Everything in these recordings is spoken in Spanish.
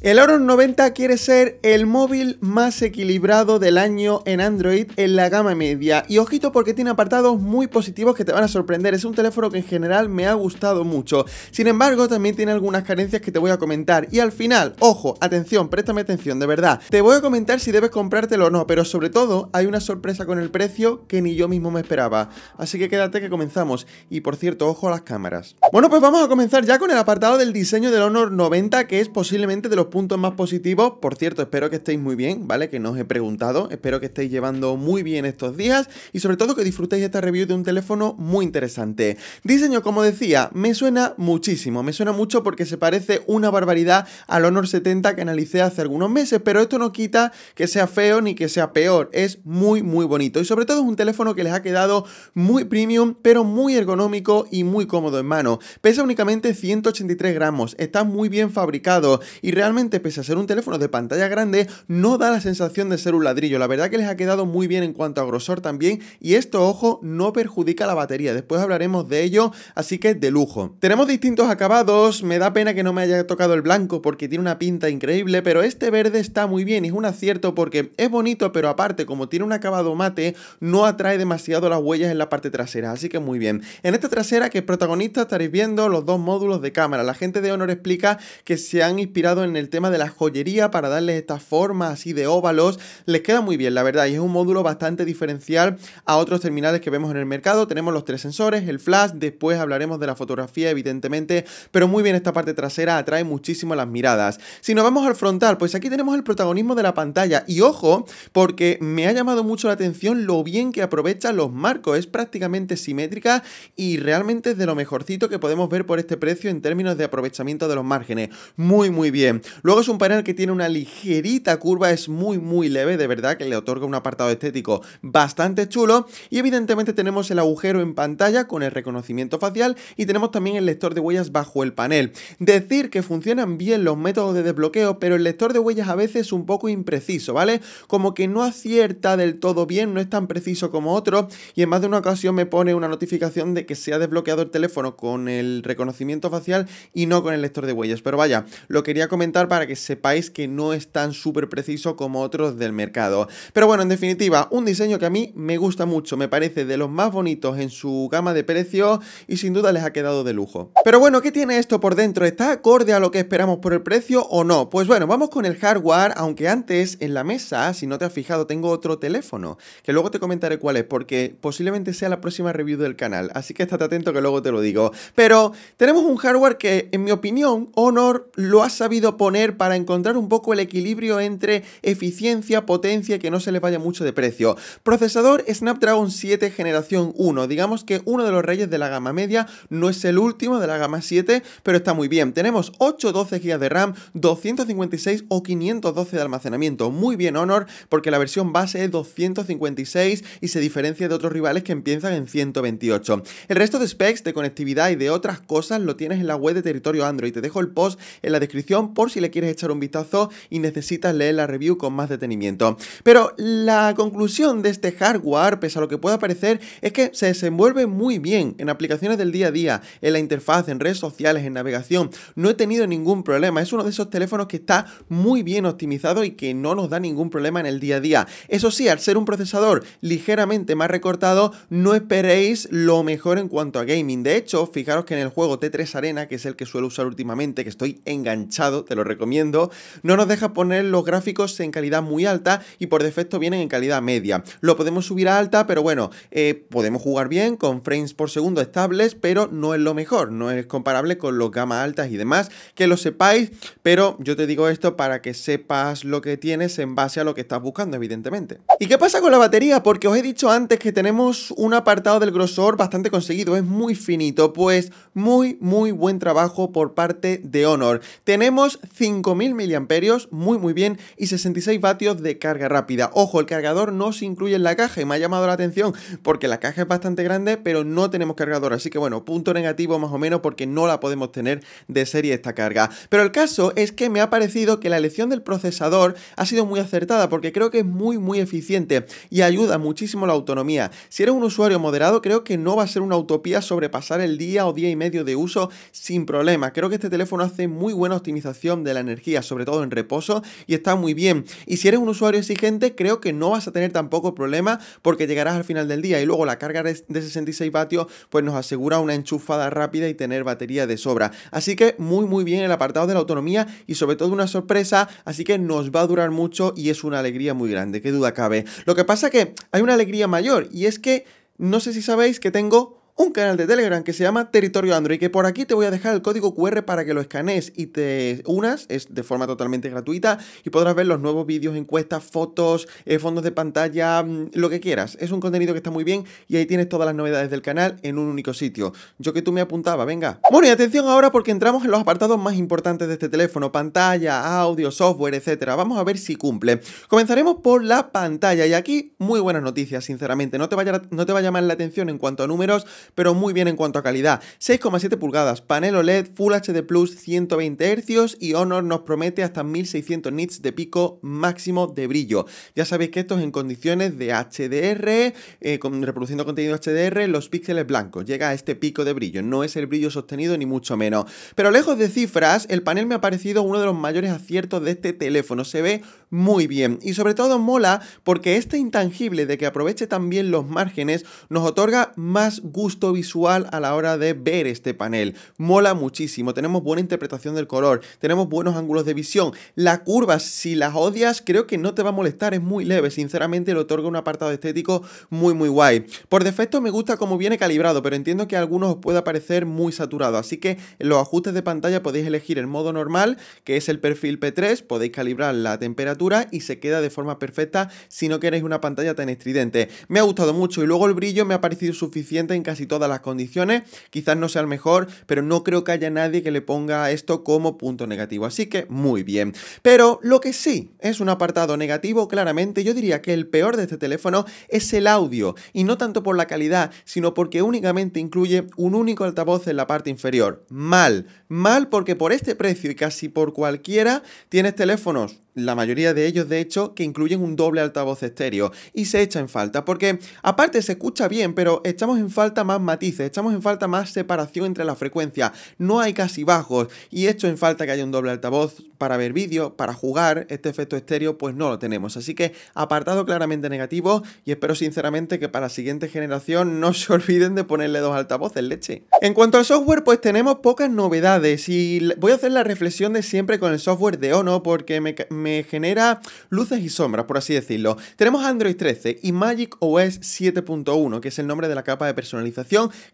El Honor 90 quiere ser el móvil más equilibrado del año en Android en la gama media y ojito porque tiene apartados muy positivos que te van a sorprender, es un teléfono que en general me ha gustado mucho, sin embargo también tiene algunas carencias que te voy a comentar y al final, ojo, atención, préstame atención de verdad, te voy a comentar si debes comprártelo o no, pero sobre todo hay una sorpresa con el precio que ni yo mismo me esperaba, así que quédate que comenzamos y por cierto, ojo a las cámaras. Bueno pues vamos a comenzar ya con el apartado del diseño del Honor 90 que es posiblemente de los puntos más positivos. Por cierto, espero que estéis muy bien, ¿vale? Que no os he preguntado. Espero que estéis llevando muy bien estos días y sobre todo que disfrutéis esta review de un teléfono muy interesante. Diseño, como decía, me suena muchísimo. Me suena mucho porque se parece una barbaridad al Honor 70 que analicé hace algunos meses, pero esto no quita que sea feo ni que sea peor. Es muy, muy bonito. Y sobre todo es un teléfono que les ha quedado muy premium, pero muy ergonómico y muy cómodo en mano. Pesa únicamente 183 gramos, está muy bien fabricado y realmente pese a ser un teléfono de pantalla grande, no da la sensación de ser un ladrillo. La verdad que les ha quedado muy bien en cuanto a grosor también. Y esto, ojo, no perjudica la batería. Después hablaremos de ello, así que de lujo. Tenemos distintos acabados. Me da pena que no me haya tocado el blanco porque tiene una pinta increíble, pero este verde está muy bien. es un acierto porque es bonito, pero aparte, como tiene un acabado mate, no atrae demasiado las huellas en la parte trasera. Así que muy bien. En esta trasera, que es protagonista, estaréis viendo los dos módulos de cámara. La gente de Honor explica que se han inspirado en el tema de la joyería para darles estas formas así de óvalos. Les queda muy bien, la verdad, y es un módulo bastante diferencial a otros terminales que vemos en el mercado. Tenemos los tres sensores, el flash, después hablaremos de la fotografía, evidentemente, pero muy bien esta parte trasera atrae muchísimo las miradas. Si nos vamos al frontal, pues aquí tenemos el protagonismo de la pantalla y ojo, porque me ha llamado mucho la atención lo bien que aprovecha los marcos, es prácticamente simétrica y realmente es de lo mejorcito que podemos ver por este precio en términos de aprovechamiento de los márgenes. Muy, muy bien. Luego es un panel que tiene una ligerita curva, es muy muy leve, de verdad, que le otorga un apartado estético bastante chulo. Y evidentemente tenemos el agujero en pantalla con el reconocimiento facial y tenemos también el lector de huellas bajo el panel. Decir que funcionan bien los métodos de desbloqueo, pero el lector de huellas a veces es un poco impreciso, ¿vale? Como que no acierta del todo bien, no es tan preciso como otro y en más de una ocasión me pone una notificación de que se ha desbloqueado el teléfono con el reconocimiento facial y no con el lector de huellas. Pero vaya, lo quería comentar para que sepáis que no es tan súper preciso como otros del mercado. Pero bueno, en definitiva, un diseño que a mí me gusta mucho, me parece de los más bonitos en su gama de precios y sin duda les ha quedado de lujo. Pero bueno, ¿qué tiene esto por dentro? ¿Está acorde a lo que esperamos por el precio o no? Pues bueno, vamos con el hardware, aunque antes en la mesa, si no te has fijado, tengo otro teléfono, que luego te comentaré cuál es, porque posiblemente sea la próxima review del canal, así que estate atento que luego te lo digo. Pero tenemos un hardware que, en mi opinión, Honor lo ha sabido poner para encontrar un poco el equilibrio entre eficiencia, potencia y que no se le vaya mucho de precio. Procesador Snapdragon 7 generación 1, digamos que uno de los reyes de la gama media, no es el último de la gama 7, pero está muy bien. Tenemos 8, 12 GB de RAM, 256 o 512 de almacenamiento, muy bien Honor, porque la versión base es 256 y se diferencia de otros rivales que empiezan en 128. El resto de specs de conectividad y de otras cosas lo tienes en la web de territorio Android, te dejo el post en la descripción por si le quieres echar un vistazo y necesitas leer la review con más detenimiento. Pero la conclusión de este hardware, pese a lo que pueda parecer, es que se desenvuelve muy bien en aplicaciones del día a día, en la interfaz, en redes sociales, en navegación. No he tenido ningún problema. Es uno de esos teléfonos que está muy bien optimizado y que no nos da ningún problema en el día a día. Eso sí, al ser un procesador ligeramente más recortado, no esperéis lo mejor en cuanto a gaming. De hecho, fijaros que en el juego T3 Arena, que es el que suelo usar últimamente, que estoy enganchado, te lo recomiendo, no nos deja poner los gráficos en calidad muy alta y por defecto vienen en calidad media. Lo podemos subir a alta, pero bueno, eh, podemos jugar bien con frames por segundo estables, pero no es lo mejor, no es comparable con los gamas altas y demás, que lo sepáis, pero yo te digo esto para que sepas lo que tienes en base a lo que estás buscando, evidentemente. ¿Y qué pasa con la batería? Porque os he dicho antes que tenemos un apartado del grosor bastante conseguido, es muy finito, pues muy, muy buen trabajo por parte de Honor. Tenemos 5000 miliamperios muy muy bien, y 66 vatios de carga rápida. Ojo, el cargador no se incluye en la caja y me ha llamado la atención porque la caja es bastante grande, pero no tenemos cargador, así que bueno, punto negativo más o menos porque no la podemos tener de serie esta carga. Pero el caso es que me ha parecido que la elección del procesador ha sido muy acertada porque creo que es muy muy eficiente y ayuda muchísimo la autonomía. Si eres un usuario moderado, creo que no va a ser una utopía sobrepasar el día o día y medio de uso sin problema. Creo que este teléfono hace muy buena optimización de de la energía, sobre todo en reposo, y está muy bien. Y si eres un usuario exigente, creo que no vas a tener tampoco problema porque llegarás al final del día y luego la carga de 66 vatios pues nos asegura una enchufada rápida y tener batería de sobra. Así que muy muy bien el apartado de la autonomía y sobre todo una sorpresa, así que nos va a durar mucho y es una alegría muy grande, qué duda cabe. Lo que pasa que hay una alegría mayor y es que no sé si sabéis que tengo un canal de Telegram que se llama Territorio Android, que por aquí te voy a dejar el código QR para que lo escanees y te unas, es de forma totalmente gratuita, y podrás ver los nuevos vídeos, encuestas, fotos, eh, fondos de pantalla, mm, lo que quieras. Es un contenido que está muy bien y ahí tienes todas las novedades del canal en un único sitio. Yo que tú me apuntaba, venga. Bueno, y atención ahora porque entramos en los apartados más importantes de este teléfono, pantalla, audio, software, etcétera. Vamos a ver si cumple. Comenzaremos por la pantalla y aquí muy buenas noticias, sinceramente. No te no te va a llamar la atención en cuanto a números, pero muy bien en cuanto a calidad. 6,7 pulgadas, panel OLED, Full HD Plus, 120 Hz y Honor nos promete hasta 1600 nits de pico máximo de brillo. Ya sabéis que esto es en condiciones de HDR, eh, reproduciendo contenido HDR, los píxeles blancos. Llega a este pico de brillo, no es el brillo sostenido ni mucho menos. Pero lejos de cifras, el panel me ha parecido uno de los mayores aciertos de este teléfono. Se ve muy bien y sobre todo mola porque este intangible de que aproveche también los márgenes nos otorga más gusto visual a la hora de ver este panel. Mola muchísimo, tenemos buena interpretación del color, tenemos buenos ángulos de visión. La curva, si las odias, creo que no te va a molestar, es muy leve, sinceramente le otorga un apartado estético muy muy guay. Por defecto me gusta cómo viene calibrado, pero entiendo que a algunos os pueda parecer muy saturado, así que en los ajustes de pantalla podéis elegir el modo normal, que es el perfil P3, podéis calibrar la temperatura y se queda de forma perfecta si no queréis una pantalla tan estridente. Me ha gustado mucho y luego el brillo me ha parecido suficiente en casi y todas las condiciones, quizás no sea el mejor, pero no creo que haya nadie que le ponga esto como punto negativo, así que muy bien. Pero lo que sí es un apartado negativo, claramente yo diría que el peor de este teléfono es el audio, y no tanto por la calidad, sino porque únicamente incluye un único altavoz en la parte inferior. Mal, mal porque por este precio y casi por cualquiera tienes teléfonos la mayoría de ellos de hecho, que incluyen un doble altavoz estéreo y se echa en falta, porque aparte se escucha bien, pero echamos en falta más matices, echamos en falta más separación entre las frecuencias, no hay casi bajos y esto en falta que haya un doble altavoz para ver vídeo, para jugar, este efecto estéreo pues no lo tenemos, así que apartado claramente negativo y espero sinceramente que para la siguiente generación no se olviden de ponerle dos altavoces, leche. En cuanto al software pues tenemos pocas novedades y voy a hacer la reflexión de siempre con el software de Ono porque me, me genera luces y sombras, por así decirlo. Tenemos Android 13 y Magic OS 7.1, que es el nombre de la capa de personalización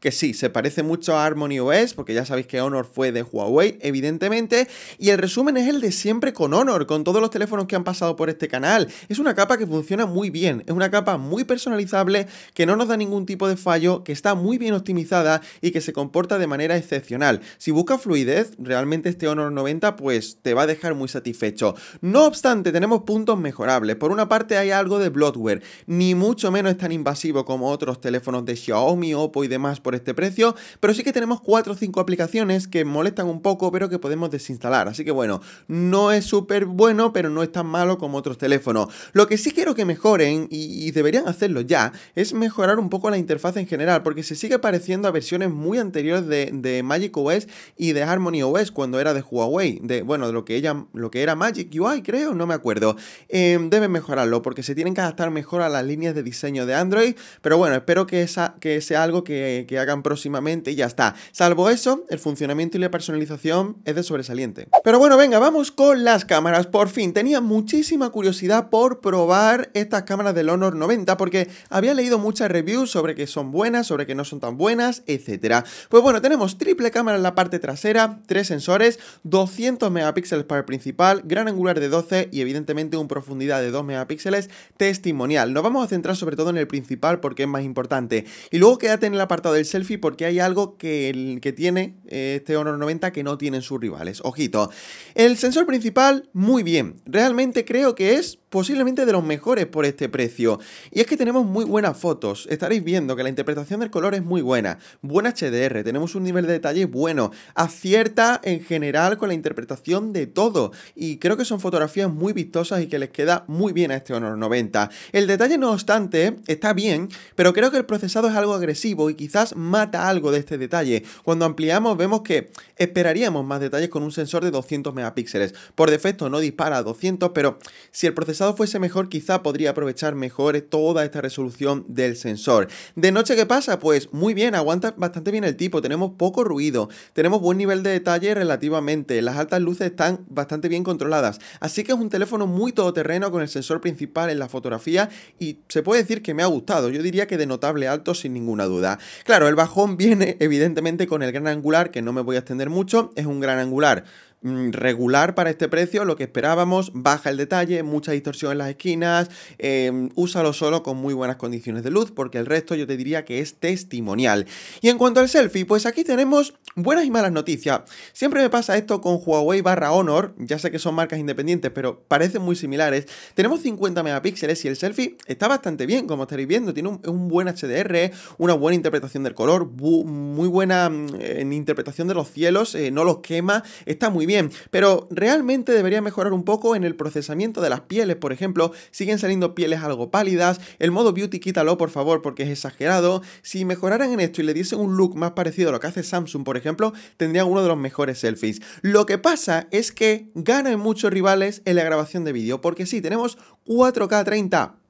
que sí, se parece mucho a Harmony OS, porque ya sabéis que Honor fue de Huawei, evidentemente, y el resumen es el de siempre con Honor, con todos los teléfonos que han pasado por este canal. Es una capa que funciona muy bien, es una capa muy personalizable, que no nos da ningún tipo de fallo, que está muy bien optimizada y que se comporta de manera excepcional. Si busca fluidez, realmente este Honor 90 pues te va a dejar muy satisfecho. No obstante, tenemos puntos mejorables. Por una parte hay algo de bloatware, ni mucho menos es tan invasivo como otros teléfonos de Xiaomi, o y demás por este precio, pero sí que tenemos 4 o 5 aplicaciones que molestan un poco, pero que podemos desinstalar. Así que bueno, no es súper bueno, pero no es tan malo como otros teléfonos. Lo que sí quiero que mejoren, y, deberían hacerlo ya, es mejorar un poco la interfaz en general, porque se sigue pareciendo a versiones muy anteriores de, Magic OS y de Harmony OS cuando era de Huawei, de bueno, de lo que ella lo que era Magic UI, creo, no me acuerdo. Em, deben mejorarlo porque se tienen que adaptar mejor a las líneas de diseño de Android, pero bueno, espero que, esa, que sea algo que, hagan próximamente y ya está. Salvo eso, el funcionamiento y la personalización es de sobresaliente. Pero bueno, venga, vamos con las cámaras. Por fin, tenía muchísima curiosidad por probar estas cámaras del Honor 90 porque había leído muchas reviews sobre que son buenas, sobre que no son tan buenas, etcétera, Pues bueno, tenemos triple cámara en la parte trasera, tres sensores, 200 megapíxeles para el principal, gran angular de 12 y evidentemente un profundidad de 2 megapíxeles testimonial. Nos vamos a centrar sobre todo en el principal porque es más importante. Y luego queda el apartado del selfie porque hay algo que, el, que tiene eh, este Honor 90 que no tienen sus rivales. Ojito. El sensor principal, muy bien. Realmente creo que es posiblemente de los mejores por este precio. Y es que tenemos muy buenas fotos, estaréis viendo que la interpretación del color es muy buena, Buena HDR, tenemos un nivel de detalle bueno, acierta en general con la interpretación de todo, y creo que son fotografías muy vistosas y que les queda muy bien a este Honor 90. El detalle, no obstante, está bien, pero creo que el procesado es algo agresivo y quizás mata algo de este detalle. Cuando ampliamos vemos que esperaríamos más detalles con un sensor de 200 megapíxeles. Por defecto no dispara a 200, pero si el procesador fuese mejor, quizá podría aprovechar mejor toda esta resolución del sensor. De noche, ¿qué pasa? Pues muy bien, aguanta bastante bien el tipo, tenemos poco ruido, tenemos buen nivel de detalle relativamente, las altas luces están bastante bien controladas, así que es un teléfono muy todoterreno con el sensor principal en la fotografía y se puede decir que me ha gustado, yo diría que de notable alto sin ninguna duda. Claro, el bajón viene evidentemente con el gran angular, que no me voy a extender mucho, es un gran angular Mm, regular para este precio, lo que esperábamos, baja el detalle, mucha distorsión en las esquinas, em, úsalo solo con muy buenas condiciones de luz, porque el resto yo te diría que es testimonial. Y en cuanto al selfie, pues aquí tenemos buenas y malas noticias. Siempre me pasa esto con Huawei barra Honor, ya sé que son marcas independientes, pero parecen muy similares. Tenemos 50 megapíxeles y el selfie está bastante bien, como estaréis viendo, tiene un, buen HDR, una buena interpretación del color, muy buena mm, interpretación de los cielos, eh, no los quema, está muy bien pero realmente debería mejorar un poco en el procesamiento de las pieles, por ejemplo, siguen saliendo pieles algo pálidas, el modo beauty quítalo por favor porque es exagerado, si mejoraran en esto y le diesen un look más parecido a lo que hace Samsung, por ejemplo, tendrían uno de los mejores selfies. Lo que pasa es que ganan muchos rivales en la grabación de vídeo, porque sí, tenemos 4K 30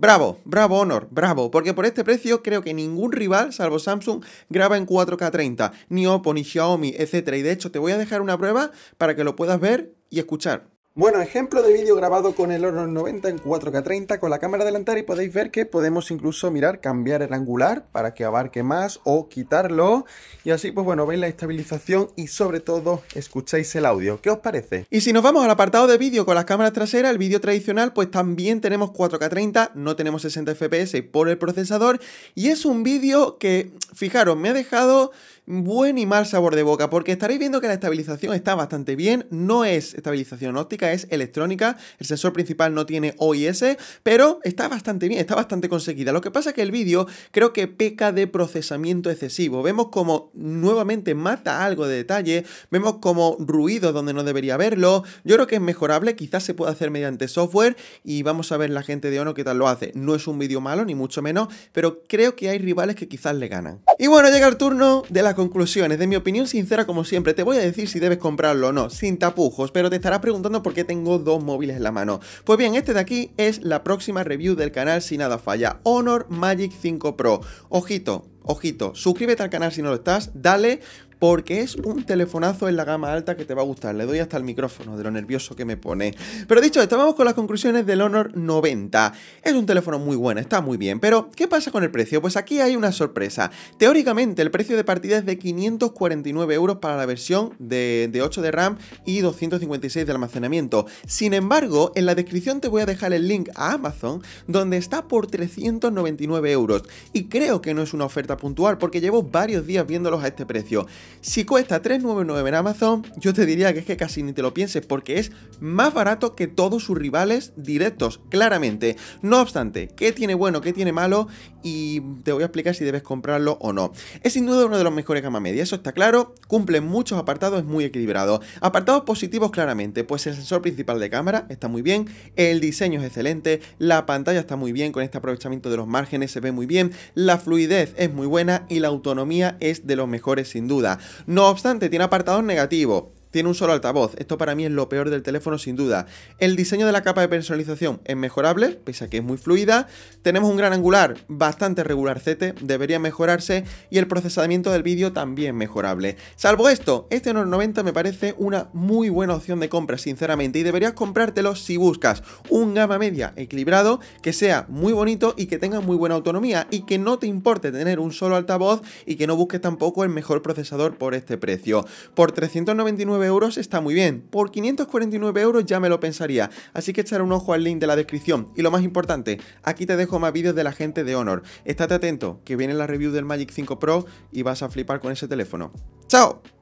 Bravo, bravo Honor, bravo, porque por este precio creo que ningún rival, salvo Samsung, graba en 4K 30, ni Oppo, ni Xiaomi, etc. Y de hecho te voy a dejar una prueba para que lo puedas ver y escuchar. Bueno, ejemplo de vídeo grabado con el Honor 90 en 4K30 con la cámara delantera y podéis ver que podemos incluso mirar cambiar el angular para que abarque más o quitarlo y así pues bueno, veis la estabilización y sobre todo escucháis el audio. ¿Qué os parece? Y si nos vamos al apartado de vídeo con las cámaras traseras, el vídeo tradicional pues también tenemos 4K30, no tenemos 60 FPS por el procesador y es un vídeo que, fijaros, me ha dejado buen y mal sabor de boca, porque estaréis viendo que la estabilización está bastante bien, no es estabilización óptica, es electrónica, el sensor principal no tiene OIS, pero está bastante bien, está bastante conseguida. Lo que pasa es que el vídeo creo que peca de procesamiento excesivo, vemos como nuevamente mata algo de detalle, vemos como ruido donde no debería haberlo, yo creo que es mejorable, quizás se pueda hacer mediante software y vamos a ver la gente de Ono qué tal lo hace. No es un vídeo malo, ni mucho menos, pero creo que hay rivales que quizás le ganan. Y bueno, llega el turno de la conclusiones, de mi opinión sincera como siempre, te voy a decir si debes comprarlo o no, sin tapujos, pero te estarás preguntando por qué tengo dos móviles en la mano. Pues bien, este de aquí es la próxima review del canal si nada falla, Honor Magic 5 Pro. Ojito, ojito, suscríbete al canal si no lo estás, dale, porque es un telefonazo en la gama alta que te va a gustar. Le doy hasta el micrófono de lo nervioso que me pone. Pero dicho esto, vamos con las conclusiones del Honor 90. Es un teléfono muy bueno, está muy bien, pero ¿qué pasa con el precio? Pues aquí hay una sorpresa. Teóricamente, el precio de partida es de 549 euros para la versión de, de 8 de RAM y 256 de almacenamiento. Sin embargo, en la descripción te voy a dejar el link a Amazon, donde está por 399 euros. Y creo que no es una oferta puntual, porque llevo varios días viéndolos a este precio. Si cuesta 3,99 en Amazon, yo te diría que es que casi ni te lo pienses porque es más barato que todos sus rivales directos, claramente. No obstante, ¿qué tiene bueno, qué tiene malo? Y te voy a explicar si debes comprarlo o no. Es sin duda uno de los mejores gama media, eso está claro, cumple muchos apartados, es muy equilibrado. Apartados positivos claramente, pues el sensor principal de cámara está muy bien, el diseño es excelente, la pantalla está muy bien con este aprovechamiento de los márgenes, se ve muy bien, la fluidez es muy buena y la autonomía es de los mejores sin duda. No obstante, tiene apartado negativo tiene un solo altavoz. Esto para mí es lo peor del teléfono sin duda. El diseño de la capa de personalización es mejorable, pese a que es muy fluida. Tenemos un gran angular bastante regular CT, debería mejorarse. Y el procesamiento del vídeo también mejorable. Salvo esto, este Honor 90 me parece una muy buena opción de compra, sinceramente. Y deberías comprártelo si buscas un gama media equilibrado, que sea muy bonito y que tenga muy buena autonomía. Y que no te importe tener un solo altavoz y que no busques tampoco el mejor procesador por este precio. Por 399 euros está muy bien. Por 549 euros ya me lo pensaría, así que echar un ojo al link de la descripción. Y lo más importante, aquí te dejo más vídeos de la gente de Honor. Estate atento, que viene la review del Magic 5 Pro y vas a flipar con ese teléfono. ¡Chao!